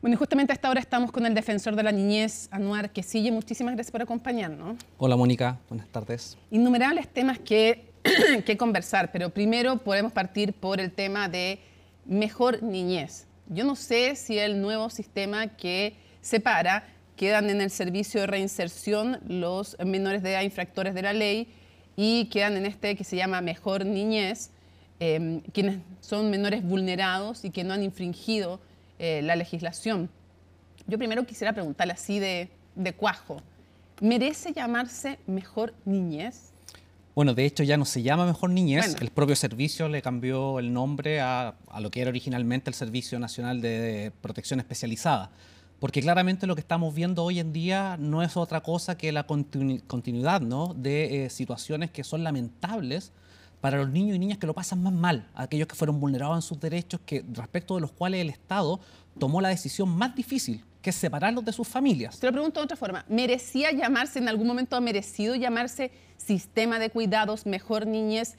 Bueno, y justamente hasta hora estamos con el defensor de la niñez, Anuar Quesille. Muchísimas gracias por acompañarnos. Hola, Mónica. Buenas tardes. Innumerables temas que, que conversar, pero primero podemos partir por el tema de mejor niñez. Yo no sé si el nuevo sistema que separa quedan en el servicio de reinserción los menores de edad infractores de la ley y quedan en este que se llama mejor niñez, em, quienes son menores vulnerados y que no han infringido eh, la legislación. Yo primero quisiera preguntarle así de, cuajo, ¿merece llamarse mejor niñez? Bueno, de hecho ya no se llama Mejor Niñez, el propio servicio le cambió el nombre a, lo que era originalmente el Servicio Nacional de Protección Especializada, porque claramente lo que estamos viendo hoy en día no es otra cosa que la continuidad ¿no? de eh, situaciones que son lamentables para los niños y niñas que lo pasan más mal, aquellos que fueron vulnerados en sus derechos, que respecto de los cuales el Estado tomó la decisión más difícil, que separarlos de sus familias. Te lo pregunto de otra forma, ¿merecía llamarse, en algún momento ha merecido llamarse sistema de cuidados, mejor niñez?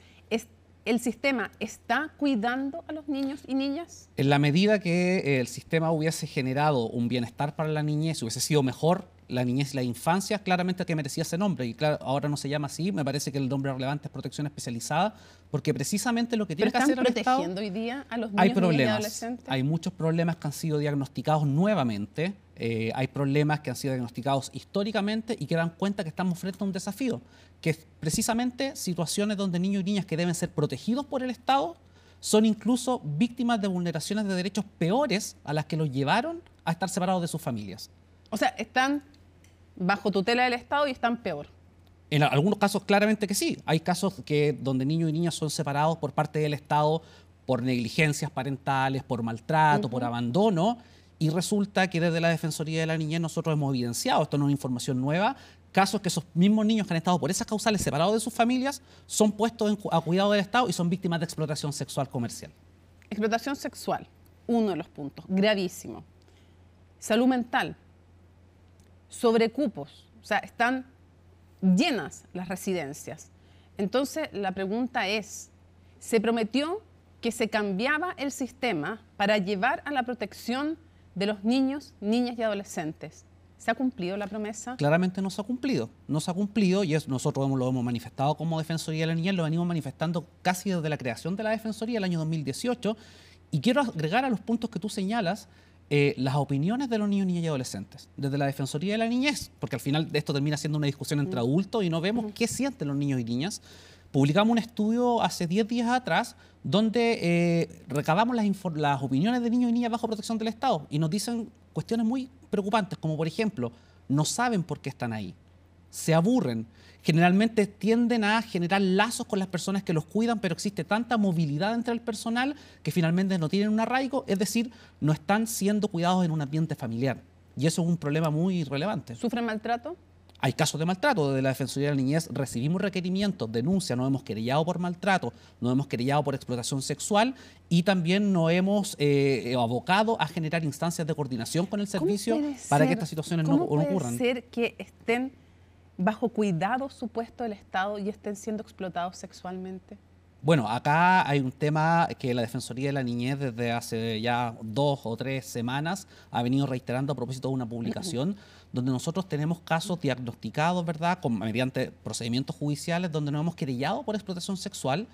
¿El sistema está cuidando a los niños y niñas? En la medida que eh, el sistema hubiese generado un bienestar para la niñez, hubiese sido mejor la niñez y la infancia, claramente que merecía ese nombre. Y claro, ahora no se llama así. Me parece que el nombre relevante es protección especializada, porque precisamente lo que tiene que están hacer protegiendo Estado, hoy día a los niños, hay problemas, adolescentes? Hay muchos problemas que han sido diagnosticados nuevamente. Eh, hay problemas que han sido diagnosticados históricamente y que dan cuenta que estamos frente a un desafío, que es precisamente situaciones donde niños y niñas que deben ser protegidos por el Estado son incluso víctimas de vulneraciones de derechos peores a las que los llevaron a estar separados de sus familias. O sea, están bajo tutela del Estado y están peor. En algunos casos claramente que sí. Hay casos que donde niños y niñas son separados por parte del Estado por negligencias parentales, por maltrato, por abandono, y resulta que desde la Defensoría de la Niñez nosotros hemos evidenciado, esto no es información nueva, casos que esos mismos niños que han estado por esas causales separados de sus familias son puestos a cuidado del Estado y son víctimas de explotación sexual comercial. Explotación sexual, uno de los puntos, gravísimo. Salud mental, sobre cupos, o sea, están llenas las residencias. Entonces, la pregunta es, se prometió que se cambiaba el sistema para llevar a la protección de los niños, niñas y adolescentes. ¿Se ha cumplido la promesa? Claramente no se ha cumplido. No se ha cumplido y es, nosotros lo hemos manifestado como Defensoría de la Niña, lo venimos manifestando casi desde la creación de la Defensoría el año 2018. Y quiero agregar a los puntos que tú señalas eh, las opiniones de los niños, niñas y adolescentes, desde la Defensoría de la Niñez, porque al final esto termina siendo una discusión entre adultos y no vemos qué sienten los niños y niñas. Publicamos un estudio hace 10 días atrás donde eh, recabamos las opiniones de niños y niñas bajo protección del Estado y nos dicen cuestiones muy preocupantes, como por ejemplo, no saben por qué están ahí se aburren. Generalmente tienden a generar lazos con las personas que los cuidan, pero existe tanta movilidad entre el personal que finalmente no tienen un arraigo, es decir, no están siendo cuidados en un ambiente familiar. Y eso es un problema muy relevante. ¿Sufren maltrato? Hay casos de maltrato. Desde la Defensoría de la Niñez recibimos requerimientos, denuncias, no hemos querellado por maltrato, no hemos querellado por explotación sexual y también no hemos eh, abocado a generar instancias de coordinación con el servicio para que estas situaciones no, ocurran. ser que estén bajo cuidado supuesto del Estado y estén siendo explotados sexualmente? Bueno, acá hay un tema que la Defensoría de la Niñez desde hace ya dos o tres semanas ha venido reiterando a propósito de una publicación donde nosotros tenemos casos diagnosticados, ¿verdad?, mediante procedimientos judiciales donde nos hemos querellado por explotación sexual,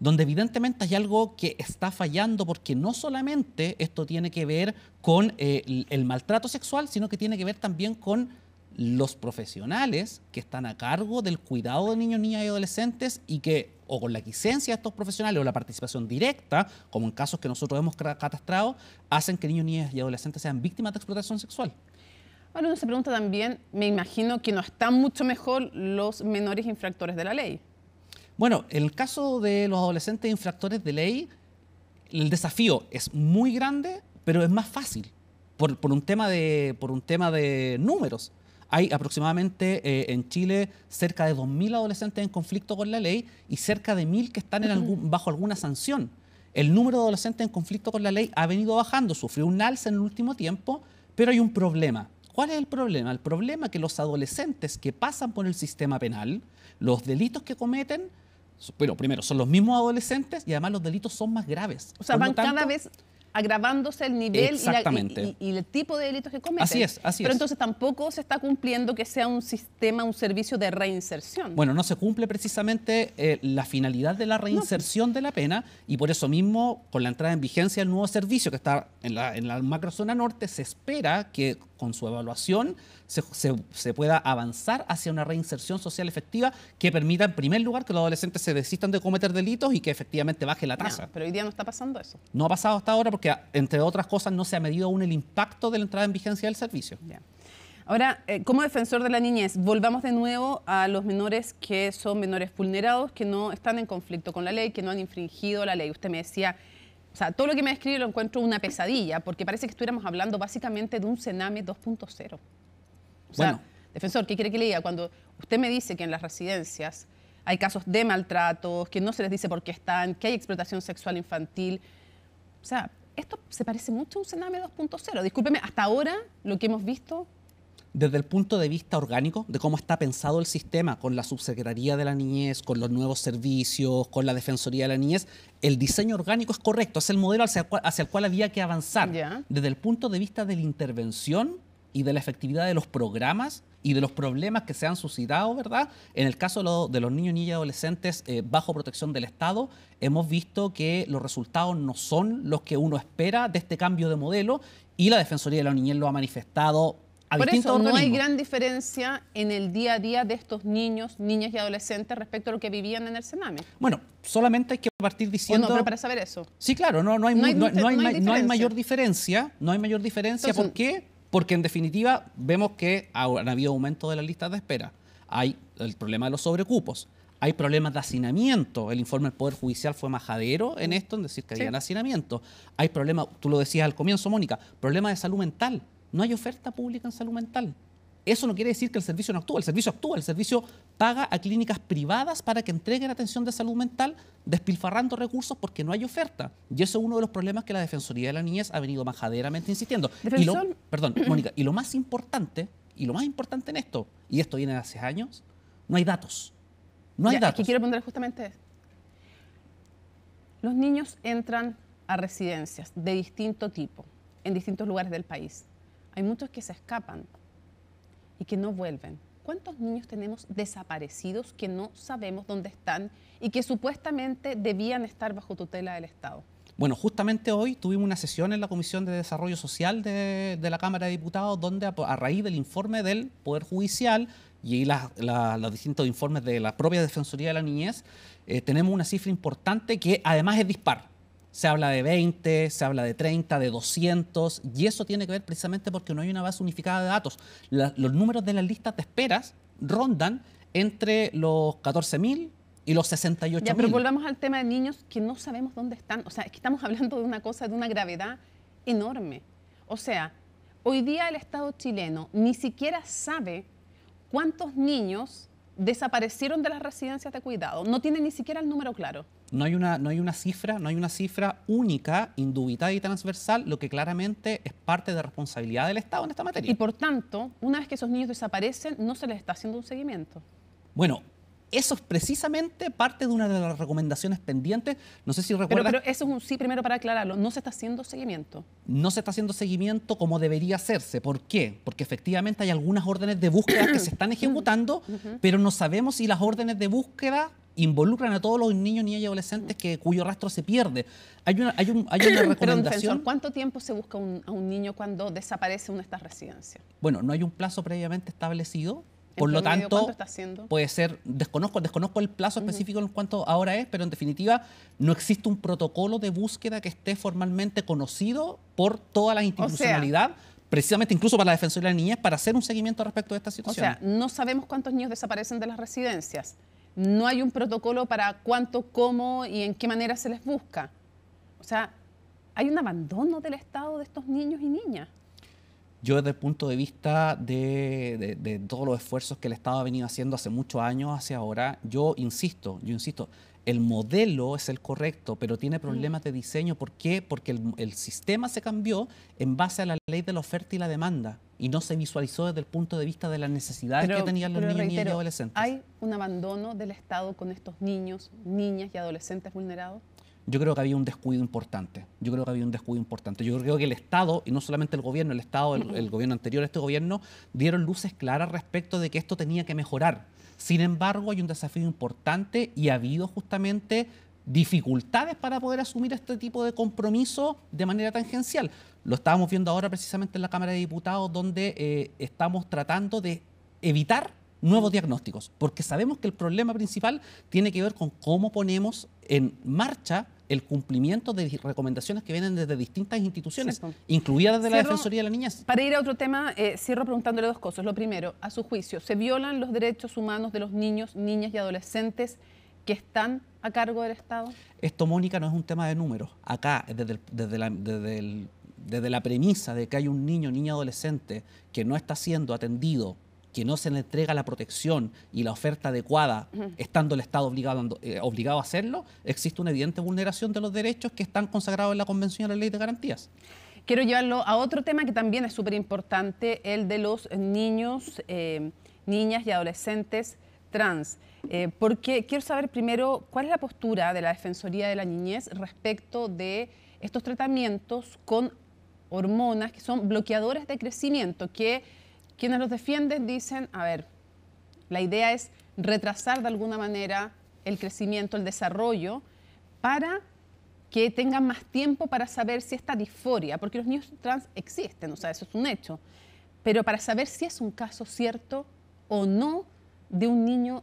donde evidentemente hay algo que está fallando porque no solamente esto tiene que ver con eh, el maltrato sexual, sino que tiene que ver también con los profesionales que están a cargo del cuidado de niños, niñas y adolescentes y que o con la licencia de estos profesionales o la participación directa, como en casos que nosotros hemos catastrado, hacen que niños, niñas y adolescentes sean víctimas de explotación sexual. Ahora uno se pregunta también, me imagino que no están mucho mejor los menores infractores de la ley. Bueno, en el caso de los adolescentes infractores de ley, el desafío es muy grande, pero es más fácil un tema por un tema de números. Hay aproximadamente eh, en Chile cerca de 2.000 adolescentes en conflicto con la ley y cerca de 1.000 que están bajo alguna sanción. El número de adolescentes en conflicto con la ley ha venido bajando, sufrió un alza en el último tiempo, pero hay un problema. ¿Cuál es el problema? El problema es que los adolescentes que pasan por el sistema penal, los delitos que cometen, bueno, primero, son los mismos adolescentes y además los delitos son más graves. O sea, van cada vez agravándose el nivel y, y, el tipo de delitos que cometen. Así es, así Pero entonces tampoco se está cumpliendo que sea un sistema, un servicio de reinserción. Bueno, no se cumple precisamente eh, la finalidad de la pues. reinserción de la pena y por eso mismo, con la entrada en vigencia del nuevo servicio que está en la, macrozona norte, se espera que con su evaluación se, pueda avanzar hacia una reinserción social efectiva que permita, en primer lugar, que los adolescentes se desistan de cometer delitos y que efectivamente baje la tasa. pero hoy día no está pasando eso. No ha pasado hasta ahora porque que, entre otras cosas, no se ha medido aún el impacto de la entrada en vigencia del servicio. Ahora, eh, como defensor de la niñez, volvamos de nuevo a los menores que son menores vulnerados, que no están en conflicto con la ley, que no han infringido la ley. Usted me decía, o sea, todo lo que me describe lo encuentro una pesadilla, porque parece que estuviéramos hablando básicamente de un cename 2.0. bueno. defensor, ¿qué quiere que le diga? Cuando usted me dice que en las residencias hay casos de maltratos, que no se les dice por qué están, que hay explotación sexual infantil, o sea, esto se parece mucho a un Sename 2.0. Discúlpeme, hasta ahora lo que hemos visto desde el punto de vista orgánico, de cómo está pensado el sistema, con la Subsecretaría de la Niñez, con los nuevos servicios, con la Defensoría de la Niñez, el diseño orgánico es correcto, es el modelo hacia el cual, había que avanzar. Desde el punto de vista de la intervención y de la efectividad de los programas, y de los problemas que se han suscitado, ¿verdad? En el caso de, los niños, niñas y adolescentes eh, bajo protección del Estado, hemos visto que los resultados no son los que uno espera de este cambio de modelo y la Defensoría de la Niñez lo ha manifestado por eso no hay gran diferencia en el día a día de estos niños, niñas y adolescentes respecto a lo que vivían en el Sename. Bueno, solamente hay que partir diciendo. ¿No para saber eso. Sí, claro, no, no, hay, mayor diferencia. No hay mayor diferencia. porque. ¿Por qué? Porque en definitiva vemos que han habido aumento de las listas de espera, hay el problema de los sobrecupos, hay problemas de hacinamiento. El informe del Poder Judicial fue majadero en esto, en decir que había hacinamiento. Hay problemas, tú lo decías al comienzo, Mónica, problemas de salud mental. No hay oferta pública en salud mental. Eso no quiere decir que el servicio no actúa, el servicio actúa, el servicio paga a clínicas privadas para que entreguen atención de salud mental despilfarrando recursos porque no hay oferta. Y eso es uno de los problemas que la Defensoría de la Niñez ha venido majaderamente insistiendo. Y lo, perdón, Mónica, y lo más importante, y lo más importante en esto, y esto viene de hace años, no hay datos. No hay datos. Aquí quiero poner justamente Los niños entran a residencias de distinto tipo, en distintos lugares del país. Hay muchos que se escapan y que no vuelven. ¿Cuántos niños tenemos desaparecidos que no sabemos dónde están y que supuestamente debían estar bajo tutela del Estado? Bueno, justamente hoy tuvimos una sesión en la Comisión de Desarrollo Social de, la Cámara de Diputados, donde a, raíz del informe del Poder Judicial y los distintos informes de la propia Defensoría de la Niñez, eh, tenemos una cifra importante que además es dispar. Se habla de 20, se habla de 30, de 200, y eso tiene que ver precisamente porque no hay una base unificada de datos. los números de las listas de esperas rondan entre los 14.000 y los 68.000. pero volvamos al tema de niños que no sabemos dónde están. O sea, es que estamos hablando de una cosa de una gravedad enorme. O sea, hoy día el Estado chileno ni siquiera sabe cuántos niños desaparecieron de las residencias de cuidado. No tiene ni siquiera el número claro. No hay, una, no hay una cifra, no hay una cifra única, indubitada y transversal, lo que claramente es parte de la responsabilidad del Estado en esta materia. Y por tanto, una vez que esos niños desaparecen, no se les está haciendo un seguimiento. Bueno, eso es precisamente parte de una de las recomendaciones pendientes. No sé si recuerdas. Pero, eso es un sí, primero para aclararlo. No se está haciendo seguimiento. No se está haciendo seguimiento como debería hacerse. ¿Por qué? Porque efectivamente hay algunas órdenes de búsqueda que se están ejecutando, pero no sabemos si las órdenes de búsqueda involucran a todos los niños, niñas y adolescentes que, cuyo rastro se pierde. Hay una, hay recomendación. ¿cuánto tiempo se busca a un niño cuando desaparece una de estas residencias? Bueno, no hay un plazo previamente establecido. Por lo tanto, está puede ser, desconozco, desconozco el plazo específico en cuanto ahora es, pero en definitiva no existe un protocolo de búsqueda que esté formalmente conocido por toda la institucionalidad. precisamente incluso para la Defensoría de las niñas para hacer un seguimiento respecto de esta situación. O sea, no sabemos cuántos niños desaparecen de las residencias no hay un protocolo para cuánto, cómo y en qué manera se les busca. O sea, hay un abandono del Estado de estos niños y niñas. Yo desde el punto de vista de, todos los esfuerzos que el Estado ha venido haciendo hace muchos años hacia ahora, yo insisto, yo insisto, el modelo es el correcto, pero tiene mm. problemas de diseño. ¿Por qué? Porque el sistema se cambió en base a la ley de la oferta y la demanda y no se visualizó desde el punto de vista de las necesidades que tenían los niños y adolescentes. ¿Hay un abandono del Estado con estos niños, niñas y adolescentes vulnerados? Yo creo que había un descuido importante. Yo creo que había un descuido importante. Yo creo que el Estado, y no solamente el gobierno, el Estado, el gobierno anterior, este gobierno, dieron luces claras respecto de que esto tenía que mejorar. Sin embargo, hay un desafío importante y ha habido justamente dificultades para poder asumir este tipo de compromiso de manera tangencial. Lo estábamos viendo ahora precisamente en la Cámara de Diputados, donde eh, estamos tratando de evitar nuevos diagnósticos, porque sabemos que el problema principal tiene que ver con cómo ponemos en marcha el cumplimiento de recomendaciones que vienen desde distintas instituciones, incluidas desde la Defensoría de la Niñez. Para ir a otro tema, eh, cierro preguntándole dos cosas. Lo primero, a su juicio, ¿se violan los derechos humanos de los niños, niñas y adolescentes que están a cargo del Estado? Esto, Mónica, no es un tema de números. Acá, desde, la, premisa de que hay un niño, niña adolescente que no está siendo atendido que no se le entrega la protección y la oferta adecuada, estando el Estado obligado, eh, obligado, a hacerlo, existe una evidente vulneración de los derechos que están consagrados en la Convención de la Ley de Garantías. Quiero llevarlo a otro tema que también es súper importante, el de los niños, eh, niñas y adolescentes trans. Eh, porque quiero saber primero cuál es la postura de la Defensoría de la Niñez respecto de estos tratamientos con hormonas que son bloqueadores de crecimiento, que quienes los defienden dicen, a ver, la idea es retrasar de alguna manera el crecimiento, el desarrollo, para que tengan más tiempo para saber si esta disforia, porque los niños trans existen, o sea, eso es un hecho, pero para saber si es un caso cierto o no de un niño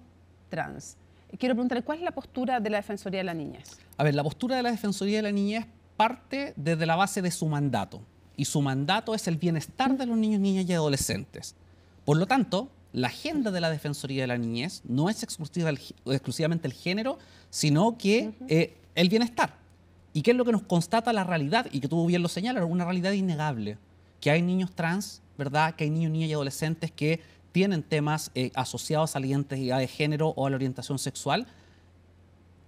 trans. Quiero preguntarle, ¿cuál es la postura de la Defensoría de la Niñez? A ver, la postura de la Defensoría de la Niñez parte desde la base de su mandato. Y su mandato es el bienestar de los niños, niñas y adolescentes. Por lo tanto, la agenda de la Defensoría de la Niñez no es exclusiva exclusivamente el género, sino que eh, el bienestar. ¿Y qué es lo que nos constata la realidad? Y que tú bien lo señalas, una realidad innegable. Que hay niños trans, ¿verdad? Que hay niños, niñas y adolescentes que tienen temas eh, asociados a la identidad de género o a la orientación sexual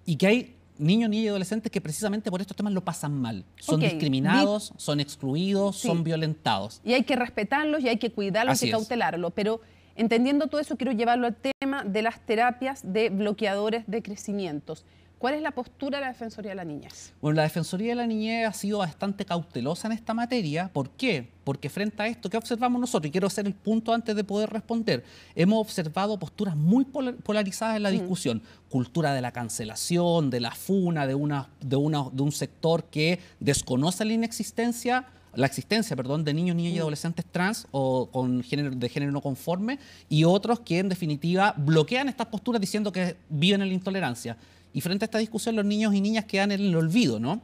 y que hay niños, niñas y adolescentes que precisamente por estos temas lo pasan mal. Son discriminados, son excluidos, son violentados. Y hay que respetarlos y hay que cuidarlos y cautelarlos. Pero entendiendo todo eso, quiero llevarlo al tema de las terapias de bloqueadores de crecimientos. ¿Cuál es la postura de la Defensoría de la Niñez? Bueno, la Defensoría de la Niñez ha sido bastante cautelosa en esta materia. ¿Por qué? Porque frente a esto, ¿qué observamos nosotros? Y quiero hacer el punto antes de poder responder. Hemos observado posturas muy polarizadas en la mm. discusión. Cultura de la cancelación, de la funa, de, una, de, un sector que desconoce la inexistencia la existencia, perdón, de niños, niñas y mm. adolescentes trans o con género, de género no conforme y otros que en definitiva bloquean estas posturas diciendo que viven en la intolerancia. Y frente a esta discusión, los niños y niñas quedan en el olvido, ¿no?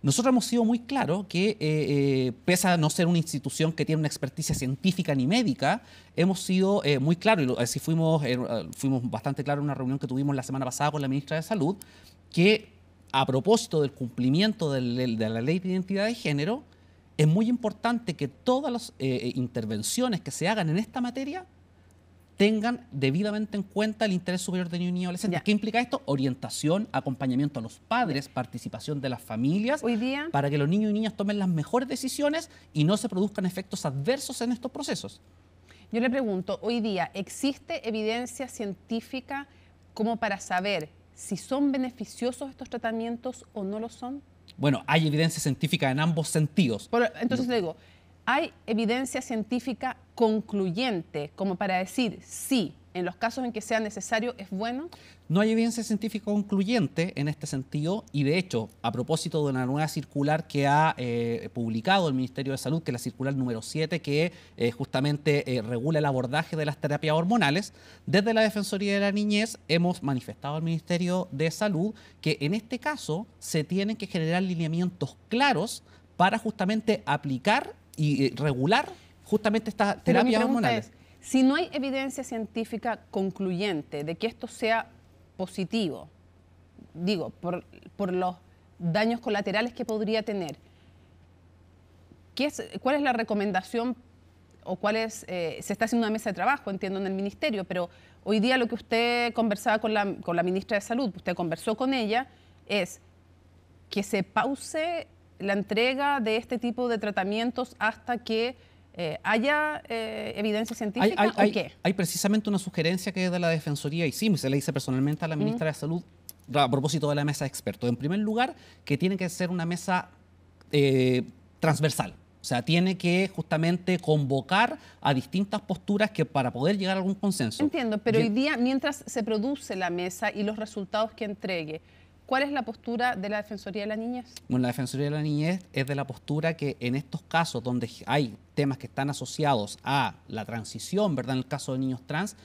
Nosotros hemos sido muy claros que, eh, eh, pese a no ser una institución que tiene una experticia científica ni médica, hemos sido eh, muy claros, y así fuimos, fuimos bastante claros en una reunión que tuvimos la semana pasada con la ministra de Salud, que a propósito del cumplimiento de la ley de identidad de género, es muy importante que todas las intervenciones que se hagan en esta materia tengan debidamente en cuenta el interés superior de niños y adolescentes. ¿Qué implica esto? Orientación, acompañamiento a los padres, participación de las familias, Hoy día, para que los niños y niñas tomen las mejores decisiones y no se produzcan efectos adversos en estos procesos. Yo le pregunto, hoy día, ¿existe evidencia científica como para saber si son beneficiosos estos tratamientos o no lo son? Bueno, hay evidencia científica en ambos sentidos. entonces le digo, ¿hay evidencia científica concluyente como para decir sí, en los casos en que sea necesario, es bueno? No hay evidencia científica concluyente en este sentido y de hecho, a propósito de una nueva circular que ha eh, publicado el Ministerio de Salud, que es la circular número 7, que eh, justamente eh, regula el abordaje de las terapias hormonales, desde la Defensoría de la Niñez hemos manifestado al Ministerio de Salud que en este caso se tienen que generar lineamientos claros para justamente aplicar y regular justamente estas terapias hormonales. si no hay evidencia científica concluyente de que esto sea positivo, digo, por, los daños colaterales que podría tener, ¿cuál es la recomendación o cuál es, eh, se está haciendo una mesa de trabajo, entiendo, en el ministerio, pero hoy día lo que usted conversaba con la, con la ministra de Salud, usted conversó con ella, es que se pause la entrega de este tipo de tratamientos hasta que eh, ¿haya eh, evidencia científica o qué? Hay, precisamente una sugerencia que es de la Defensoría y sí, pues, se le dice personalmente a la ministra de Salud a propósito de la mesa de expertos. En primer lugar, que tiene que ser una mesa eh, transversal. O sea, tiene que justamente convocar a distintas posturas que para poder llegar a algún consenso. Entiendo, pero hoy día, mientras se produce la mesa y los resultados que entregue, ¿Cuál es la postura de la Defensoría de la Niñez? Bueno, la Defensoría de la Niñez es de la postura que en estos casos donde hay temas que están asociados a la transición, ¿verdad? En el caso de niños trans,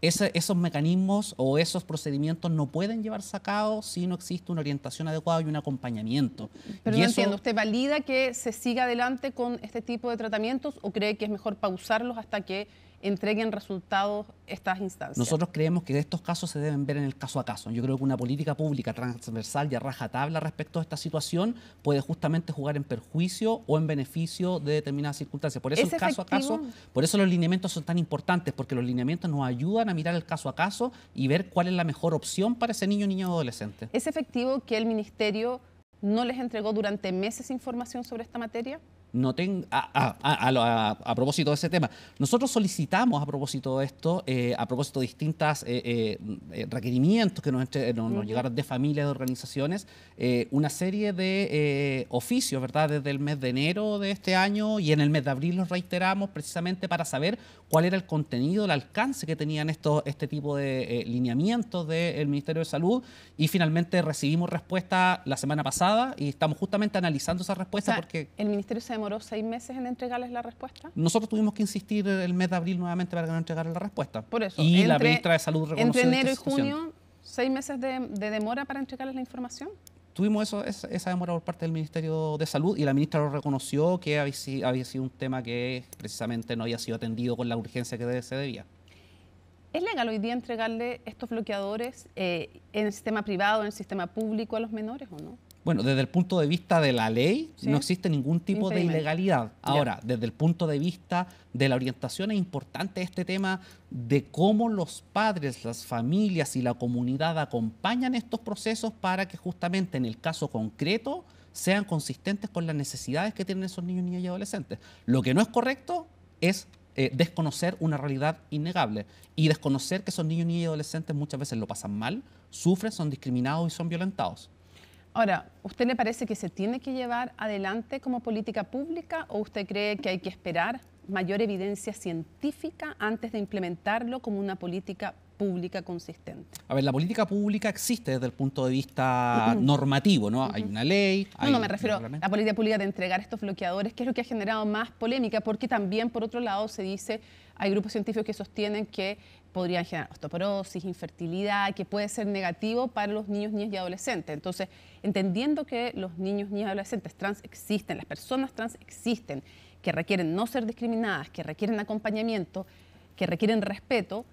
esos mecanismos o esos procedimientos no pueden llevarse a cabo si no existe una orientación adecuada y un acompañamiento. Pero yo entiendo, ¿usted valida que se siga adelante con este tipo de tratamientos o cree que es mejor pausarlos hasta que entreguen resultados estas instancias. Nosotros creemos que estos casos se deben ver en el caso a caso. Yo creo que una política pública transversal y a rajatabla respecto a esta situación puede justamente jugar en perjuicio o en beneficio de determinadas circunstancias. Por eso caso a caso, por eso los lineamientos son tan importantes, porque los lineamientos nos ayudan a mirar el caso a caso y ver cuál es la mejor opción para ese niño, niño o adolescente. ¿Es efectivo que el Ministerio no les entregó durante meses información sobre esta materia? no a, a, a, propósito de ese tema, nosotros solicitamos a propósito de esto, eh, a propósito de distintos eh, eh, requerimientos que nos, llegaron de familias, de organizaciones, una serie de oficios, ¿verdad? Desde el mes de enero de este año y en el mes de abril los reiteramos precisamente para saber cuál era el contenido, el alcance que tenían estos, este tipo de lineamientos del Ministerio de Salud y finalmente recibimos respuesta la semana pasada y estamos justamente analizando esa respuesta porque... El Ministerio se demoró seis meses en entregarles la respuesta? Nosotros tuvimos que insistir el mes de abril nuevamente para que nos la respuesta. Por eso. Y la ministra de Salud reconoció Entre enero y junio, seis meses de, demora para entregarles la información tuvimos esa, demora por parte del Ministerio de Salud y la ministra lo reconoció que había, sido un tema que precisamente no había sido atendido con la urgencia que se debía. ¿Es legal hoy día entregarle estos bloqueadores eh, en el sistema privado, en el sistema público a los menores o no? Bueno, desde el punto de vista de la ley no existe ningún tipo de ilegalidad. Ahora, desde el punto de vista de la orientación es importante este tema de cómo los padres, las familias y la comunidad acompañan estos procesos para que justamente en el caso concreto sean consistentes con las necesidades que tienen esos niños, niñas y adolescentes. Lo que no es correcto es eh, desconocer una realidad innegable y desconocer que esos niños, niñas y adolescentes muchas veces lo pasan mal, sufren, son discriminados y son violentados. Ahora, ¿usted le parece que se tiene que llevar adelante como política pública o usted cree que hay que esperar mayor evidencia científica antes de implementarlo como una política pública consistente? A ver, la política pública existe desde el punto de vista normativo, ¿no? Hay una ley. No, no, me refiero a la política pública de entregar estos bloqueadores, que es lo que ha generado más polémica, porque también, por otro lado, se dice, hay grupos científicos que sostienen que podrían generar osteoporosis, infertilidad, que puede ser negativo para los niños, niñas y adolescentes. Entonces, entendiendo que los niños, niñas y adolescentes trans existen, las personas trans existen, que requieren no ser discriminadas, que requieren acompañamiento, que requieren respeto,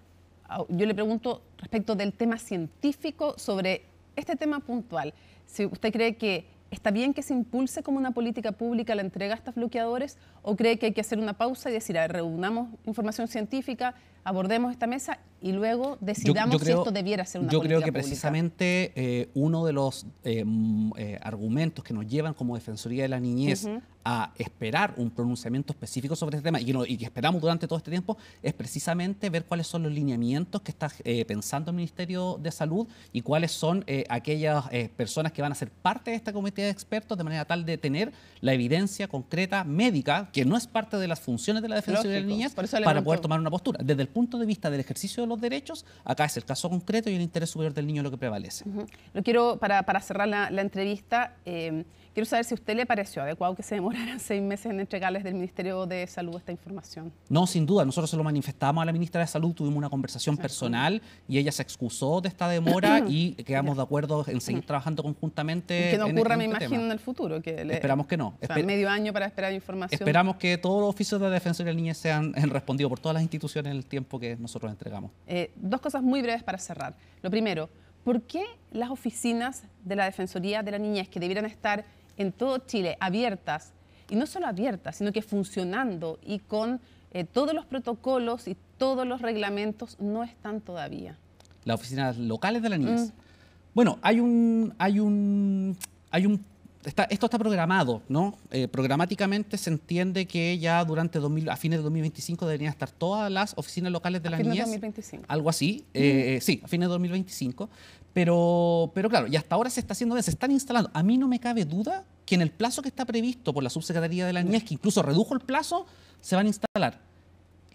yo le pregunto respecto del tema científico sobre este tema puntual. Si usted cree que está bien que se impulse como una política pública la entrega a estos bloqueadores o cree que hay que hacer una pausa y decir, a ver, reunamos información científica, abordemos esta mesa y luego decidamos si esto debiera ser una yo política Yo creo que precisamente eh, uno de los eh, eh, argumentos que nos llevan como Defensoría de la Niñez a esperar un pronunciamiento específico sobre este tema y, que esperamos durante todo este tiempo es precisamente ver cuáles son los lineamientos que está eh, pensando el Ministerio de Salud y cuáles son eh, aquellas eh, personas que van a ser parte de esta comité de expertos de manera tal de tener la evidencia concreta médica, que no es parte de las funciones de la Defensoría de las Niñas, para poder tomar una postura. Desde el punto de vista del ejercicio de los derechos, acá es el caso concreto y el interés superior del niño lo que prevalece. Lo quiero, para, cerrar la entrevista, Quiero saber si a usted le pareció adecuado que se demoraran seis meses en entregarles del Ministerio de Salud esta información. No, sin duda. Nosotros se lo manifestamos a la ministra de Salud, tuvimos una conversación personal y ella se excusó de esta demora y quedamos de acuerdo en seguir trabajando conjuntamente. que no ocurra, este me imagino, en el futuro. Esperamos que no. O medio año para esperar información. Esperamos que todos los oficios de defensoría de la niñez sean respondidos por todas las instituciones en el tiempo que nosotros entregamos. Eh, dos cosas muy breves para cerrar. Lo primero, ¿por qué las oficinas de la Defensoría de la Niñez que debieran estar en todo Chile abiertas, y no solo abiertas, sino que funcionando y con eh, todos los protocolos y todos los reglamentos, no están todavía. Las oficinas locales de la niñez. Mm. Bueno, hay un, hay un, hay un esto está programado, ¿no? Eh, programáticamente se entiende que ya durante 2000, a fines de 2025 deberían estar todas las oficinas locales de a la fines De 2025. Algo así, eh, sí, a fines de 2025. Pero, pero claro, y hasta ahora se está haciendo se están instalando. A mí no me cabe duda que en el plazo que está previsto por la Subsecretaría de la Niñez, que incluso redujo el plazo, se van a instalar.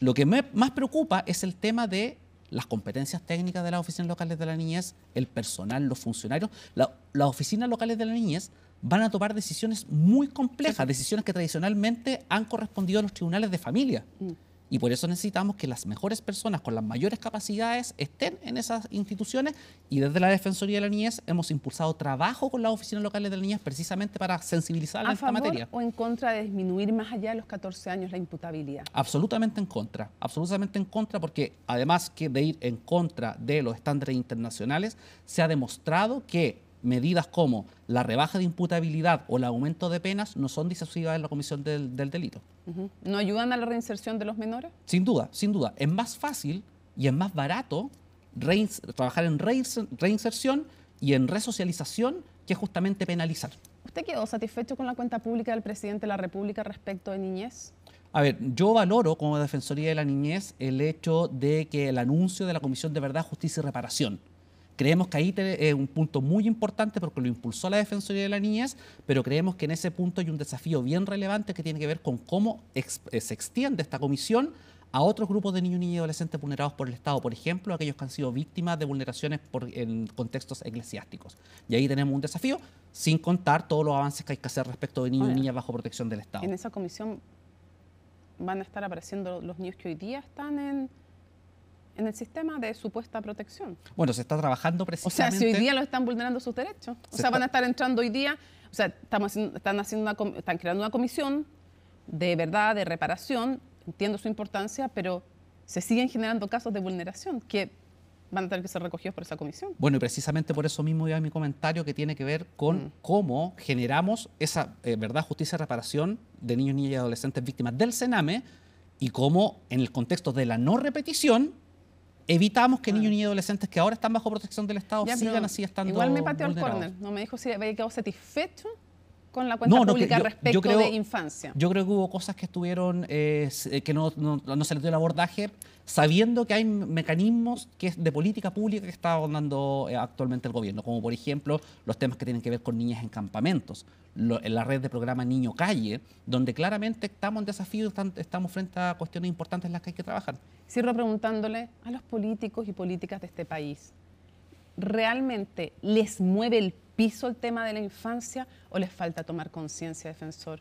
Lo que me, más preocupa es el tema de las competencias técnicas de las oficinas locales de la niñez, el personal, los funcionarios. las oficinas locales de la niñez van a tomar decisiones muy complejas, decisiones que tradicionalmente han correspondido a los tribunales de familia. Mm. Y por eso necesitamos que las mejores personas con las mayores capacidades estén en esas instituciones y desde la Defensoría de la Niñez hemos impulsado trabajo con las oficinas locales de la niñez precisamente para sensibilizar en esta materia. ¿O en contra de disminuir más allá de los 14 años la imputabilidad? Absolutamente en contra, absolutamente en contra porque además que de ir en contra de los estándares internacionales, se ha demostrado que medidas como la rebaja de imputabilidad o el aumento de penas no son disuasivas en la comisión del, delito. ¿No ayudan a la reinserción de los menores? Sin duda, sin duda. Es más fácil y es más barato trabajar en reinserción y en resocialización que justamente penalizar. ¿Usted quedó satisfecho con la cuenta pública del presidente de la República respecto de niñez? A ver, yo valoro como Defensoría de la Niñez el hecho de que el anuncio de la Comisión de Verdad, Justicia y Reparación, Creemos que ahí es eh, un punto muy importante porque lo impulsó la Defensoría de la Niñez, pero creemos que en ese punto hay un desafío bien relevante que tiene que ver con cómo eh, se extiende esta comisión a otros grupos de niños, niñas y adolescentes vulnerados por el Estado, por ejemplo, aquellos que han sido víctimas de vulneraciones por, en contextos eclesiásticos. Y ahí tenemos un desafío, sin contar todos los avances que hay que hacer respecto de niños y niñas bajo protección del Estado. En esa comisión van a estar apareciendo los niños que hoy día están en en el sistema de supuesta protección. Bueno, se está trabajando precisamente. O sea, si hoy día lo están vulnerando sus derechos. o sea, van a estar entrando hoy día, o sea, estamos están, haciendo están creando una comisión de verdad, de reparación, entiendo su importancia, pero se siguen generando casos de vulneración que van a tener que ser recogidos por esa comisión. Bueno, y precisamente por eso mismo iba mi comentario que tiene que ver con mm. cómo generamos esa eh, verdad, justicia y reparación de niños, niñas y adolescentes víctimas del Sename y cómo en el contexto de la no repetición evitamos que ah. niños y adolescentes que ahora están bajo protección del Estado sigan así estando. Igual me pateó el córner, no me dijo si había quedado satisfecho con la cuestión pública respecto de infancia? Yo creo que hubo cosas que estuvieron, eh, eh, que no, no, se le dio el abordaje, sabiendo que hay mecanismos que de política pública que está abordando eh, actualmente el gobierno, como por ejemplo los temas que tienen que ver con niñas en campamentos, en la red de programa Niño Calle, donde claramente estamos en desafío, estamos frente a cuestiones importantes en las que hay que trabajar. Cierro preguntándole a los políticos y políticas de este país, ¿realmente les mueve el piso el tema de la infancia o les falta tomar conciencia, defensor?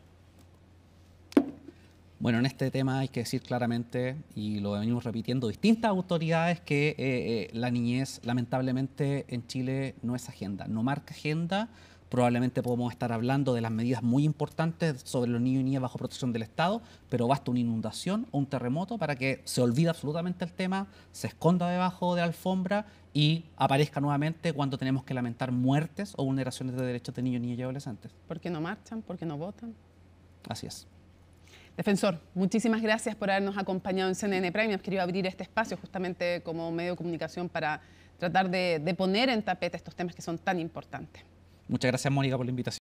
Bueno, en este tema hay que decir claramente, y lo venimos repitiendo, distintas autoridades que eh, eh, la niñez lamentablemente en Chile no es agenda, no marca agenda probablemente podemos estar hablando de las medidas muy importantes sobre los niños y niñas bajo protección del Estado, pero basta una inundación o un terremoto para que se olvide absolutamente el tema, se esconda debajo de alfombra y aparezca nuevamente cuando tenemos que lamentar muertes o vulneraciones de derechos de niños, niñas y adolescentes. Porque no marchan, porque no votan. Así es. Defensor, muchísimas gracias por habernos acompañado en CNN Nos Quería abrir este espacio justamente como medio de comunicación para tratar de, de poner en tapete estos temas que son tan importantes. Muchas gracias, Mónica, por la invitación.